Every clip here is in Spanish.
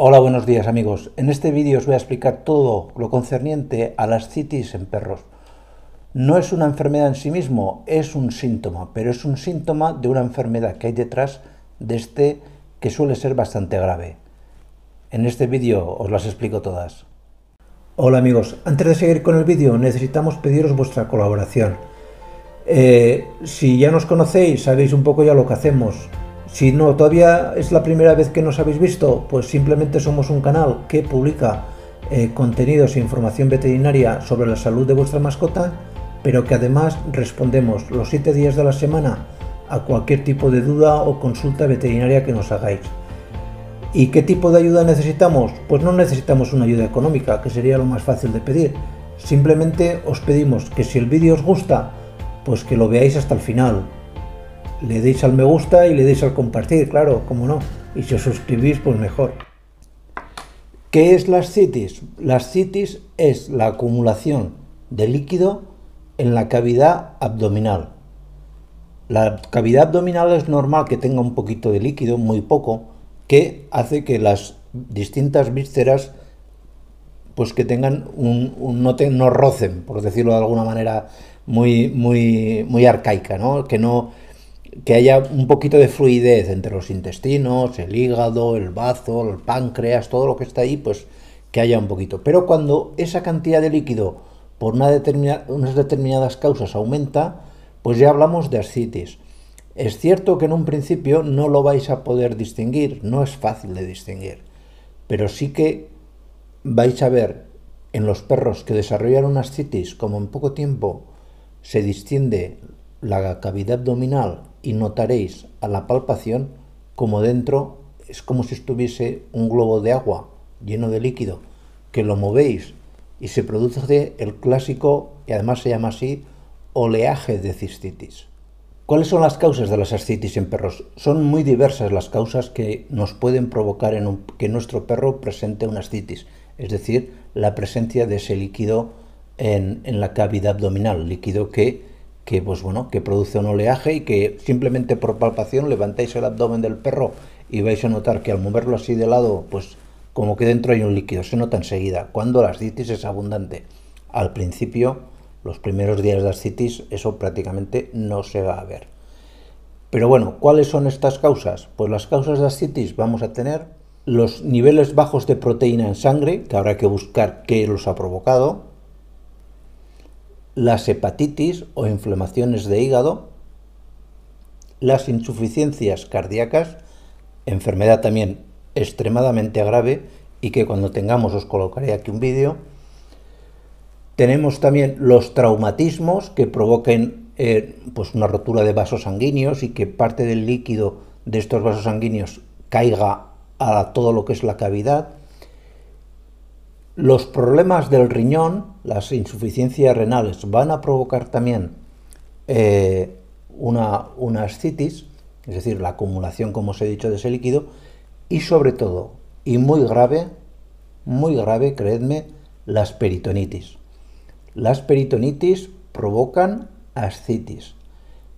Hola, buenos días amigos. En este vídeo os voy a explicar todo lo concerniente a las citis en perros. No es una enfermedad en sí mismo, es un síntoma, pero es un síntoma de una enfermedad que hay detrás de este que suele ser bastante grave. En este vídeo os las explico todas. Hola amigos, antes de seguir con el vídeo necesitamos pediros vuestra colaboración. Eh, si ya nos conocéis, sabéis un poco ya lo que hacemos si no, todavía es la primera vez que nos habéis visto, pues simplemente somos un canal que publica eh, contenidos e información veterinaria sobre la salud de vuestra mascota, pero que además respondemos los 7 días de la semana a cualquier tipo de duda o consulta veterinaria que nos hagáis. ¿Y qué tipo de ayuda necesitamos? Pues no necesitamos una ayuda económica, que sería lo más fácil de pedir. Simplemente os pedimos que si el vídeo os gusta, pues que lo veáis hasta el final, le deis al me gusta y le deis al compartir, claro, como no. Y si os suscribís, pues mejor. ¿Qué es las citis? Las citis es la acumulación de líquido en la cavidad abdominal. La cavidad abdominal es normal que tenga un poquito de líquido, muy poco, que hace que las distintas vísceras pues que tengan un, no, rocen, por decirlo de alguna manera muy, muy, muy arcaica, ¿no? Que no que haya un poquito de fluidez entre los intestinos, el hígado, el bazo, el páncreas, todo lo que está ahí, pues que haya un poquito. Pero cuando esa cantidad de líquido por una unas determinadas causas aumenta, pues ya hablamos de ascitis. Es cierto que en un principio no lo vais a poder distinguir, no es fácil de distinguir, pero sí que vais a ver en los perros que desarrollan una ascitis, como en poco tiempo se distiende la cavidad abdominal y notaréis a la palpación como dentro es como si estuviese un globo de agua lleno de líquido, que lo movéis y se produce el clásico, y además se llama así, oleaje de cistitis. ¿Cuáles son las causas de las ascitis en perros? Son muy diversas las causas que nos pueden provocar en que nuestro perro presente una ascitis, es decir, la presencia de ese líquido en, en la cavidad abdominal, líquido que que pues bueno, que produce un oleaje y que simplemente por palpación levantáis el abdomen del perro y vais a notar que al moverlo así de lado, pues como que dentro hay un líquido, se nota enseguida. Cuando la ascitis es abundante, al principio, los primeros días de ascitis, eso prácticamente no se va a ver. Pero bueno, ¿cuáles son estas causas? Pues las causas de ascitis vamos a tener los niveles bajos de proteína en sangre, que habrá que buscar qué los ha provocado, las hepatitis o inflamaciones de hígado, las insuficiencias cardíacas, enfermedad también extremadamente grave y que cuando tengamos os colocaré aquí un vídeo. Tenemos también los traumatismos que provoquen eh, pues una rotura de vasos sanguíneos y que parte del líquido de estos vasos sanguíneos caiga a todo lo que es la cavidad. Los problemas del riñón, las insuficiencias renales, van a provocar también eh, una, una ascitis, es decir, la acumulación, como os he dicho, de ese líquido, y sobre todo, y muy grave, muy grave, creedme, las peritonitis. Las peritonitis provocan ascitis.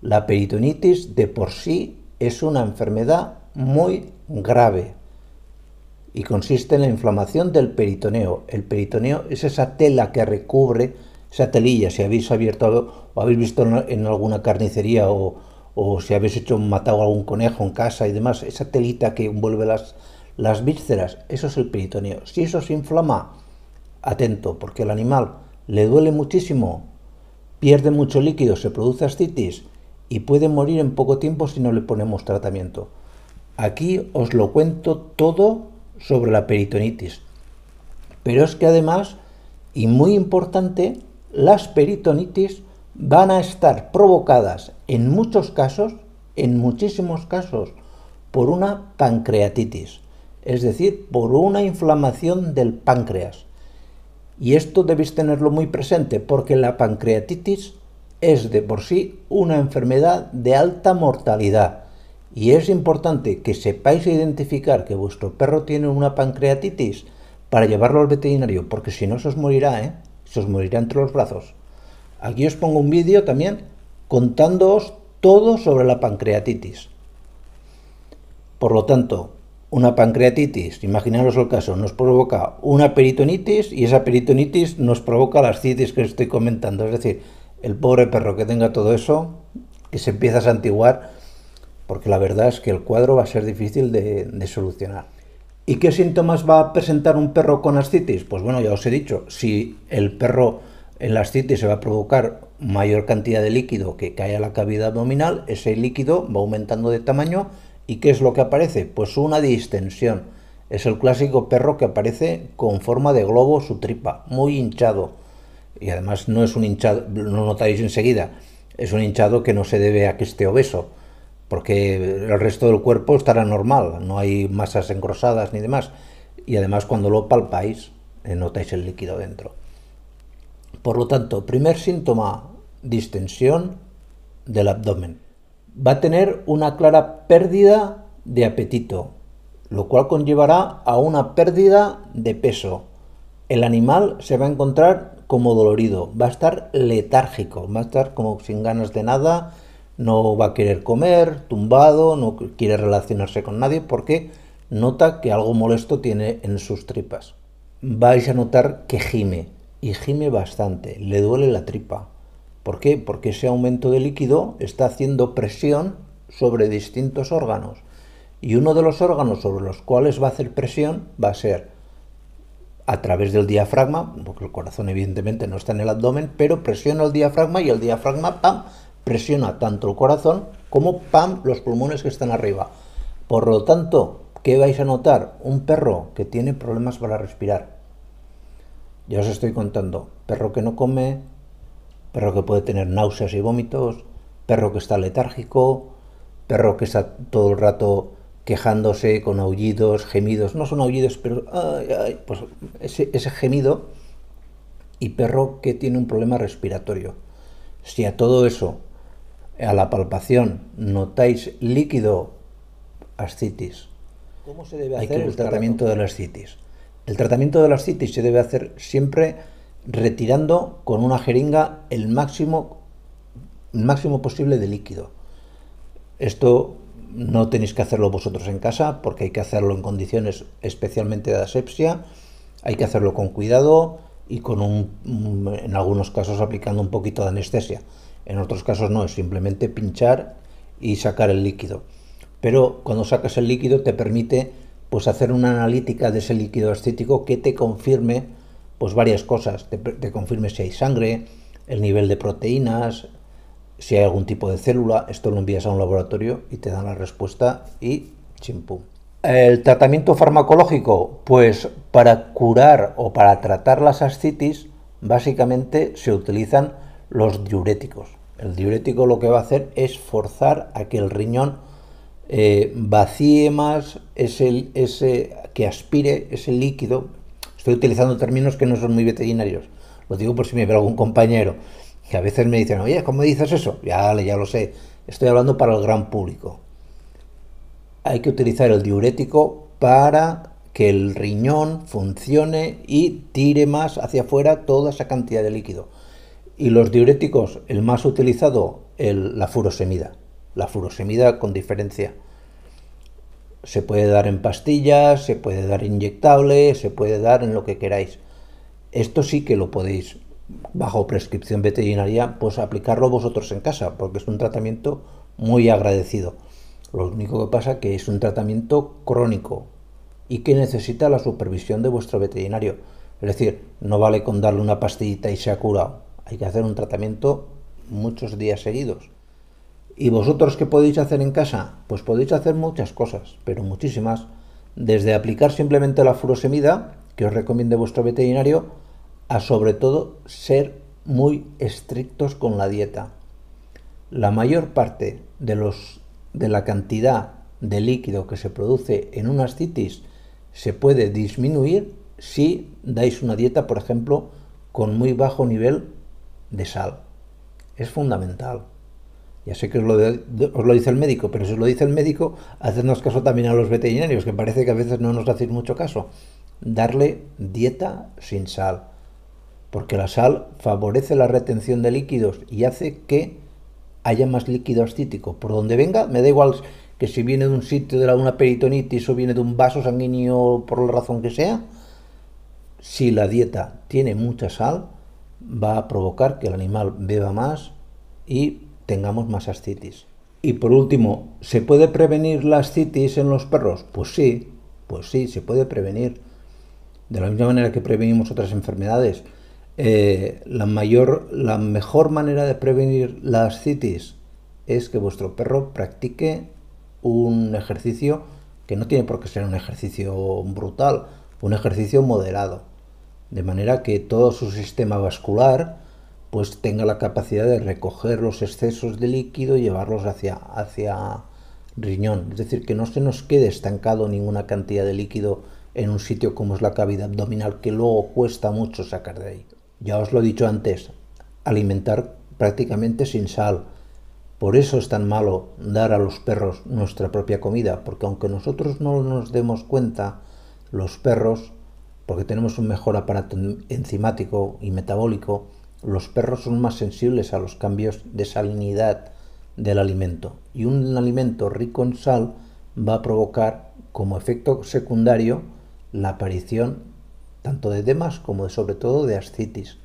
La peritonitis de por sí es una enfermedad muy grave y consiste en la inflamación del peritoneo. El peritoneo es esa tela que recubre, esa telilla, si habéis abierto o habéis visto en alguna carnicería o, si habéis hecho matado a algún conejo en casa y demás, esa telita que envuelve las, las vísceras, eso es el peritoneo. Si eso se inflama, atento, porque el animal le duele muchísimo, pierde mucho líquido, se produce ascitis y puede morir en poco tiempo si no le ponemos tratamiento. Aquí os lo cuento todo sobre la peritonitis. Pero es que además, y muy importante, las peritonitis van a estar provocadas en muchos casos, en muchísimos casos, por una pancreatitis, es decir, por una inflamación del páncreas. Y esto debéis tenerlo muy presente porque la pancreatitis es de por sí una enfermedad de alta mortalidad y es importante que sepáis identificar que vuestro perro tiene una pancreatitis para llevarlo al veterinario, porque si no se os morirá, ¿eh? Se os morirá entre los brazos. Aquí os pongo un vídeo también contándoos todo sobre la pancreatitis. Por lo tanto, una pancreatitis, imaginaros el caso, nos provoca una peritonitis y esa peritonitis nos provoca las citis que os estoy comentando. Es decir, el pobre perro que tenga todo eso, que se empieza a santiguar, porque la verdad es que el cuadro va a ser difícil de, solucionar. ¿Y qué síntomas va a presentar un perro con ascitis? Pues bueno, ya os he dicho, si el perro en la ascitis se va a provocar mayor cantidad de líquido que cae a la cavidad abdominal, ese líquido va aumentando de tamaño y ¿qué es lo que aparece? Pues una distensión. Es el clásico perro que aparece con forma de globo su tripa, muy hinchado. Y además no es un hinchado, lo notáis enseguida, es un hinchado que no se debe a que esté obeso porque el resto del cuerpo estará normal, no hay masas engrosadas ni demás. Y además cuando lo palpáis, eh, notáis el líquido dentro. Por lo tanto, primer síntoma, distensión del abdomen. Va a tener una clara pérdida de apetito, lo cual conllevará a una pérdida de peso. El animal se va a encontrar como dolorido, va a estar letárgico, va a estar como sin ganas de nada, no va a querer comer, tumbado, no quiere relacionarse con nadie porque nota que algo molesto tiene en sus tripas. Vais a notar que gime, y gime bastante, le duele la tripa. ¿Por qué? Porque ese aumento de líquido está haciendo presión sobre distintos órganos. Y uno de los órganos sobre los cuales va a hacer presión va a ser a través del diafragma, porque el corazón evidentemente no está en el abdomen, pero presiona el diafragma y el diafragma ¡pam! presiona tanto el corazón como ¡pam! los pulmones que están arriba. Por lo tanto, ¿qué vais a notar? Un perro que tiene problemas para respirar. Ya os estoy contando, perro que no come, perro que puede tener náuseas y vómitos, perro que está letárgico, perro que está todo el rato quejándose con aullidos, gemidos, no son aullidos, pero pues ese gemido, y perro que tiene un problema respiratorio. Si a todo eso a la palpación notáis líquido ascitis, ¿cómo se debe hacer el tratamiento de la ascitis? El tratamiento de la ascitis se debe hacer siempre retirando con una jeringa el máximo, el máximo posible de líquido. Esto no tenéis que hacerlo vosotros en casa porque hay que hacerlo en condiciones especialmente de asepsia, hay que hacerlo con cuidado, y con un, mm, en algunos casos aplicando un poquito de anestesia. En otros casos no, es simplemente pinchar y sacar el líquido. Pero cuando sacas el líquido te permite pues hacer una analítica de ese líquido estético que te confirme pues varias cosas, te, te confirme si hay sangre, el nivel de proteínas, si hay algún tipo de célula, esto lo envías a un laboratorio y te dan la respuesta y chimpum. El tratamiento farmacológico, pues para curar o para tratar las ascitis, básicamente se utilizan los diuréticos. El diurético lo que va a hacer es forzar a que el riñón eh, vacíe más, ese, ese, que aspire ese líquido. Estoy utilizando términos que no son muy veterinarios. Lo digo por si me ve algún compañero que a veces me dicen, oye, ¿cómo dices eso? Ya, ya lo sé. Estoy hablando para el gran público hay que utilizar el diurético para que el riñón funcione y tire más hacia afuera toda esa cantidad de líquido. Y los diuréticos, el más utilizado, el, la furosemida. La furosemida con diferencia. Se puede dar en pastillas, se puede dar inyectable, se puede dar en lo que queráis. Esto sí que lo podéis, bajo prescripción veterinaria, pues aplicarlo vosotros en casa, porque es un tratamiento muy agradecido. Lo único que pasa que es un tratamiento crónico y que necesita la supervisión de vuestro veterinario. Es decir, no vale con darle una pastillita y se ha curado. Hay que hacer un tratamiento muchos días seguidos. ¿Y vosotros qué podéis hacer en casa? Pues podéis hacer muchas cosas, pero muchísimas. Desde aplicar simplemente la furosemida, que os recomiende vuestro veterinario, a sobre todo ser muy estrictos con la dieta. La mayor parte de los de la cantidad de líquido que se produce en una citis se puede disminuir si dais una dieta, por ejemplo, con muy bajo nivel de sal. Es fundamental. Ya sé que os lo, os lo dice el médico, pero si os lo dice el médico, hacednos caso también a los veterinarios, que parece que a veces no nos hacéis mucho caso. Darle dieta sin sal, porque la sal favorece la retención de líquidos y hace que haya más líquido ascítico. Por donde venga, me da igual que si viene de un sitio, de una peritonitis o viene de un vaso sanguíneo por la razón que sea, si la dieta tiene mucha sal, va a provocar que el animal beba más y tengamos más ascitis. Y por último, ¿se puede prevenir la ascitis en los perros? Pues sí, pues sí, se puede prevenir. De la misma manera que prevenimos otras enfermedades, eh, la, mayor, la mejor manera de prevenir las citis es que vuestro perro practique un ejercicio que no tiene por qué ser un ejercicio brutal, un ejercicio moderado, de manera que todo su sistema vascular pues tenga la capacidad de recoger los excesos de líquido y llevarlos hacia, hacia riñón, es decir, que no se nos quede estancado ninguna cantidad de líquido en un sitio como es la cavidad abdominal, que luego cuesta mucho sacar de ahí. Ya os lo he dicho antes, alimentar prácticamente sin sal. Por eso es tan malo dar a los perros nuestra propia comida, porque aunque nosotros no nos demos cuenta, los perros, porque tenemos un mejor aparato enzimático y metabólico, los perros son más sensibles a los cambios de salinidad del alimento. Y un alimento rico en sal va a provocar como efecto secundario la aparición tanto de Demas como de, sobre todo de ascitis.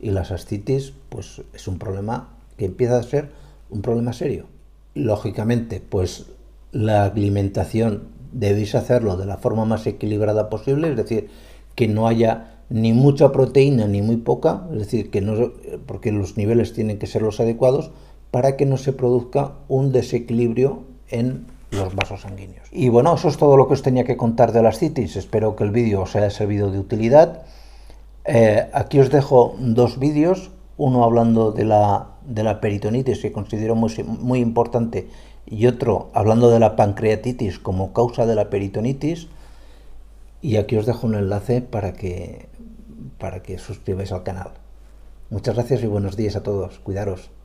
Y las ascitis, pues es un problema que empieza a ser un problema serio. Lógicamente, pues la alimentación debéis hacerlo de la forma más equilibrada posible, es decir, que no haya ni mucha proteína ni muy poca, es decir, que no, porque los niveles tienen que ser los adecuados para que no se produzca un desequilibrio en los vasos sanguíneos. Y bueno, eso es todo lo que os tenía que contar de las citis. Espero que el vídeo os haya servido de utilidad. Eh, aquí os dejo dos vídeos, uno hablando de la, de la peritonitis que considero muy, muy importante y otro hablando de la pancreatitis como causa de la peritonitis. Y aquí os dejo un enlace para que, para que suscribáis al canal. Muchas gracias y buenos días a todos. Cuidaros.